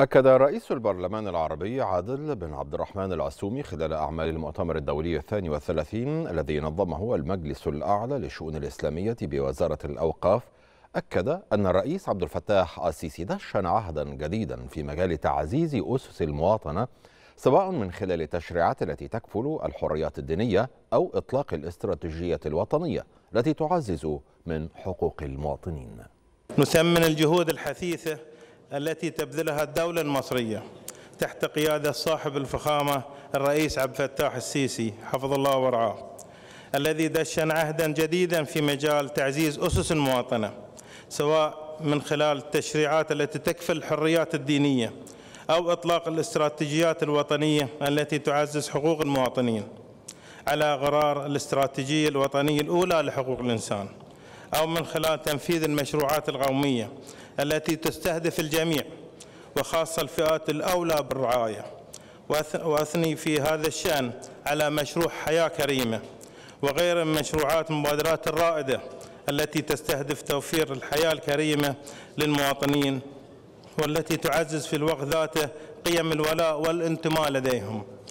أكد رئيس البرلمان العربي عادل بن عبد الرحمن العسومي خلال أعمال المؤتمر الدولي الثاني والثلاثين الذي نظمه المجلس الأعلى للشؤون الإسلامية بوزارة الأوقاف أكد أن الرئيس عبد الفتاح السيسي دشن عهدا جديدا في مجال تعزيز أسس المواطنة سواء من خلال التشريعات التي تكفل الحريات الدينية أو إطلاق الاستراتيجية الوطنية التي تعزز من حقوق المواطنين نثمن الجهود الحثيثة التي تبذلها الدولة المصرية تحت قيادة صاحب الفخامة الرئيس عبد الفتاح السيسي حفظ الله ورعاه الذي دشن عهدا جديدا في مجال تعزيز أسس المواطنة سواء من خلال التشريعات التي تكفل الحريات الدينية أو إطلاق الاستراتيجيات الوطنية التي تعزز حقوق المواطنين على غرار الاستراتيجية الوطنية الأولى لحقوق الإنسان أو من خلال تنفيذ المشروعات القومية التي تستهدف الجميع وخاصة الفئات الأولى بالرعاية وأثني في هذا الشأن على مشروع حياة كريمة وغير من مشروعات المبادرات الرائدة التي تستهدف توفير الحياة الكريمة للمواطنين والتي تعزز في الوقت ذاته قيم الولاء والانتماء لديهم